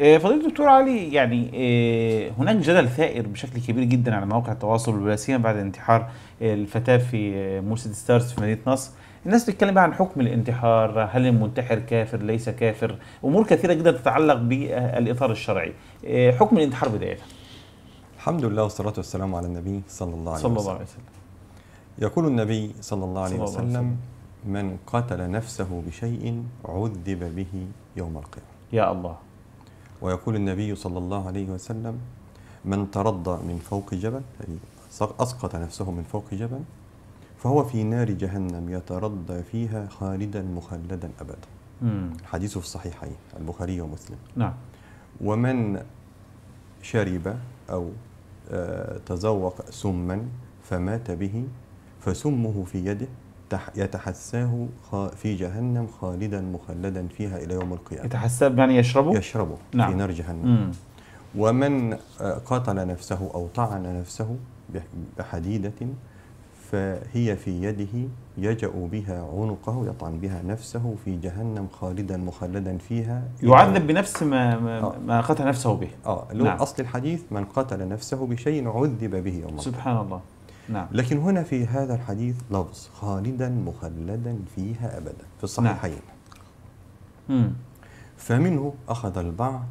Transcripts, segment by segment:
آه، فضيلة الدكتور علي يعني آه، هناك جدل ثائر بشكل كبير جدا على مواقع التواصل ولا بعد انتحار آه، الفتاة في مرسيدس ستارز في مدينة نصر الناس بتتكلم عن حكم الانتحار هل المنتحر كافر ليس كافر امور كثيره جدا تتعلق بالاطار الشرعي حكم الانتحار بدايه الحمد لله والصلاه والسلام على النبي صلى الله عليه وسلم صلى الله عليه وسلم يقول النبي صلى الله عليه وسلم, وسلم من قتل نفسه بشيء عذب به يوم القيامه يا الله ويقول النبي صلى الله عليه وسلم من ترضى من فوق جبل أي يعني أسقط نفسه من فوق جبل فهو في نار جهنم يترضى فيها خالدا مخلدا أبدا حديثه في الصحيحين البخاري ومسلم نعم ومن شرب أو آه، تذوق سما فمات به فسمه في يده يتحساه في جهنم خالدا مخلدا فيها إلى يوم القيامة يتحساه بمعنى يشربه؟ يشربه نعم. في نار جهنم مم. ومن آه، قتل نفسه أو طعن نفسه بحديدة فهي في يده يجأ بها عنقه يطعن بها نفسه في جهنم خالدا مخلدا فيها يعذب بنفس ما ما, آه قتل نفسه به اه نعم. اصل الحديث من قتل نفسه بشيء عذب به يوم سبحان الله نعم. لكن هنا في هذا الحديث لفظ خالدا مخلدا فيها أبدا في الصحيحين نعم. فمنه أخذ البعض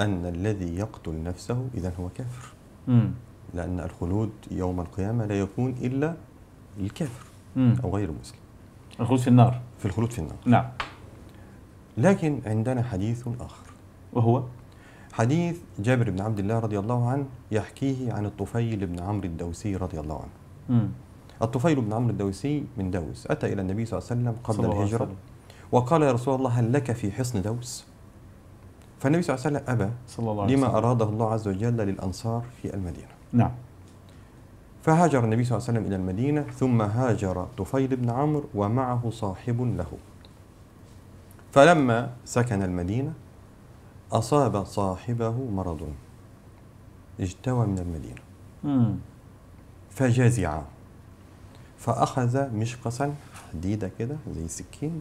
أن الذي يقتل نفسه إذا هو كافر مم. لأن الخلود يوم القيامة لا يكون إلا الكافر مم. أو غير المسلم الخلود في النار في الخلود في النار نعم لكن عندنا حديث آخر وهو حديث جابر بن عبد الله رضي الله عنه يحكيه عن الطفيل بن عمرو الدوسي رضي الله عنه مم. الطفيل بن عمرو الدوسي من دوس أتى إلى النبي صلى الله عليه وسلم قبل الهجرة وقال يا رسول الله هل لك في حصن دوس فالنبي صلى الله عليه وسلم أبى صلى الله عليه وسلم. لما أراده الله عز وجل للأنصار في المدينة نعم فهاجر النبي صلى الله عليه وسلم إلى المدينة ثم هاجر طفيل بن عمرو ومعه صاحب له فلما سكن المدينة أصاب صاحبه مرض اجتوى من المدينة مم. فجزع فأخذ مشقصا حديدة كده زي سكين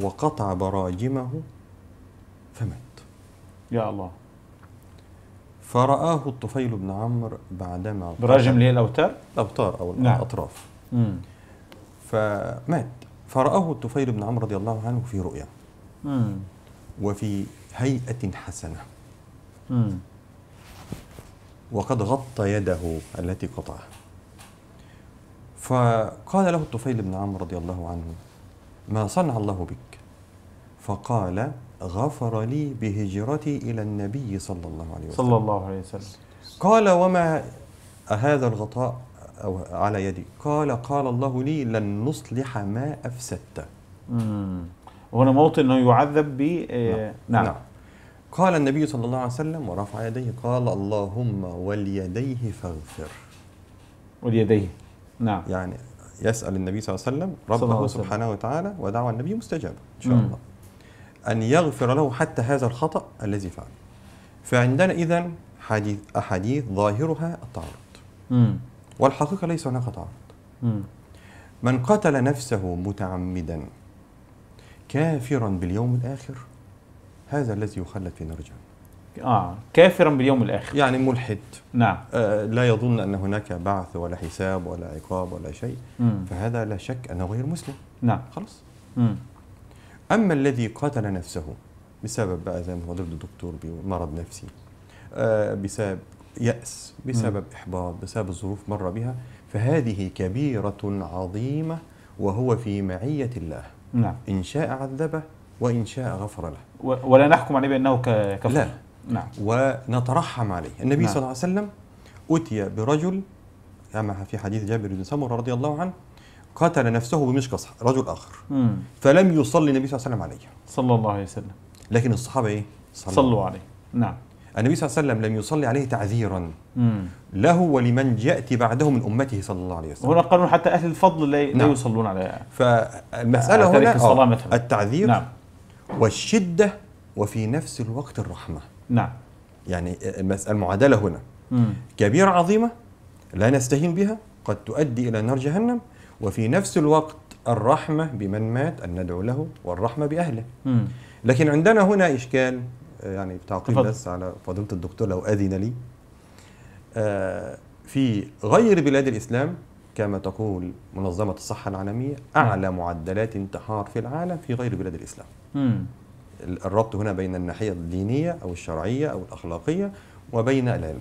وقطع براجمه فمات يا الله فرآه الطفيل بن عمرو بعدما براجم ليه الأوتار؟ الأوتار أو نعم. الأطراف مم. فمات فرآه الطفيل بن عمرو رضي الله عنه في رؤيا مم. وفي هيئة حسنة مم. وقد غطى يده التي قطعها فقال له الطفيل بن عمرو رضي الله عنه ما صنع الله بك فقال غفر لي بهجرتي إلى النبي صلى الله عليه وسلم صلى الله عليه وسلم قال وما هذا الغطاء أو على يدي قال قال الله لي لن نصلح ما أفسدت وهنا موطن انه يعذب ب آه، نعم. نعم. نعم قال النبي صلى الله عليه وسلم ورفع يديه قال اللهم وليديه فاغفر وليديه نعم يعني يسأل النبي صلى الله عليه وسلم ربه وسلم. سبحانه وتعالى ودعوى النبي مستجابة إن شاء مم. الله أن يغفر له حتى هذا الخطأ الذي فعل فعندنا إذا حديث أحاديث ظاهرها التعرض والحقيقة ليس هناك تعرض من قتل نفسه متعمدا كافرا باليوم الآخر هذا الذي يخلد في نار آه كافرا باليوم الآخر يعني ملحد نعم آه لا يظن أن هناك بعث ولا حساب ولا عقاب ولا شيء مم. فهذا لا شك أنه غير مسلم نعم خلاص أما الذي قتل نفسه بسبب بقى زي ما هو ضد الدكتور بمرض نفسي آه بسبب يأس بسبب مم. إحباط بسبب الظروف مر بها فهذه كبيرة عظيمة وهو في معية الله نعم إن شاء عذبه وإن شاء غفر له ولا نحكم عليه بأنه كفر لا نعم ونترحم عليه النبي نعم. صلى الله عليه وسلم أتي برجل كما في حديث جابر بن سمرة رضي الله عنه قتل نفسه بمشقص رجل آخر مم. فلم يصلي النبي صلى الله عليه وسلم عليه صلى الله عليه وسلم لكن الصحابة إيه؟ صلوا, صلوا عليه نعم النبي صلى الله عليه وسلم لم يصلي عليه تعذيرا له ولمن ياتي بعده من امته صلى الله عليه وسلم هنا قانون حتى اهل الفضل لا نعم. يصلون على فالمساله هنا آه، الصلاة مثلا. التعذير نعم. والشده وفي نفس الوقت الرحمه نعم يعني المعادله هنا مم. كبيره عظيمه لا نستهين بها قد تؤدي الى نار جهنم وفي نفس الوقت الرحمه بمن مات ان ندعو له والرحمه باهله مم. لكن عندنا هنا اشكال يعني تعقيب بس على فضيله الدكتور لو اذن لي آه، في غير بلاد الاسلام كما تقول منظمه الصحه العالميه اعلى معدلات انتحار في العالم في غير بلاد الاسلام م. الربط هنا بين الناحيه الدينيه او الشرعيه او الاخلاقيه وبين العلم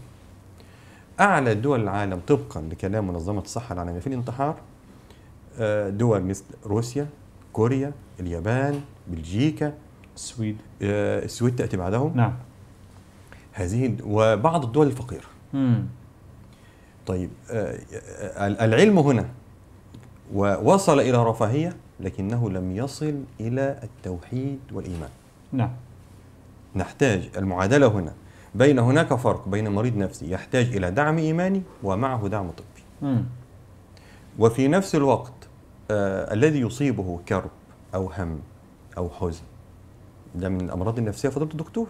اعلى دول العالم طبقا لكلام منظمه الصحه العالميه في الانتحار آه، دول مثل روسيا كوريا اليابان بلجيكا السويد آه، السويد تاتي بعدهم نعم هذه وبعض الدول الفقيره مم. طيب آه، آه، العلم هنا ووصل الى رفاهيه لكنه لم يصل الى التوحيد والايمان نعم نحتاج المعادله هنا بين هناك فرق بين مريض نفسي يحتاج الى دعم ايماني ومعه دعم طبي مم. وفي نفس الوقت آه الذي يصيبه كرب او هم او حزن ده من الامراض النفسيه فضلت دكتور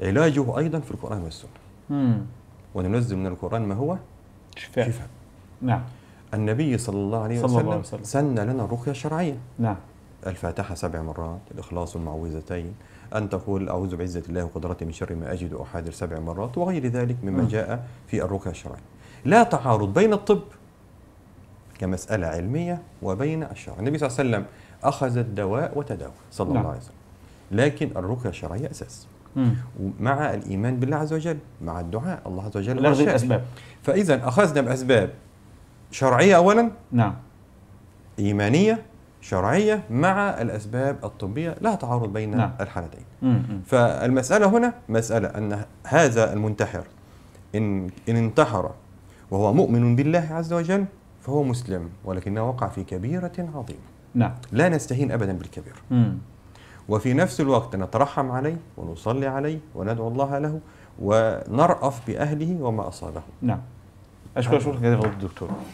علاجه ايضا في القران والسنه وننزل من القران ما هو شفاء شفاء نعم النبي صلى الله عليه وسلم, صلى الله عليه وسلم سن لنا الرقيه الشرعيه نعم الفاتحه سبع مرات الاخلاص المعوذتين أن تقول أعوذ بعزة الله وقدرته من شر ما أجد أحاذر سبع مرات وغير ذلك مما جاء في الرقية الشرعية لا تعارض بين الطب كمسألة علمية وبين الشرع النبي صلى الله عليه وسلم أخذ الدواء وتداوى صلى الله نعم. عليه وسلم لكن الرقية الشرعية أساس مع ومع الإيمان بالله عز وجل مع الدعاء الله عز وجل الأخذ الأسباب فإذا أخذنا بأسباب شرعية أولا نعم إيمانية شرعية مع الأسباب الطبية لا تعارض بين نعم. الحالتين مم. فالمسألة هنا مسألة أن هذا المنتحر إن, إن انتحر وهو مؤمن بالله عز وجل فهو مسلم ولكنه وقع في كبيرة عظيمة نعم لا نستهين أبدا بالكبيرة وفي نفس الوقت نترحم عليه ونصلي عليه وندعو الله له ونرأف بأهله وما أصابه نعم أشكر شكرا جزيلا للدكتور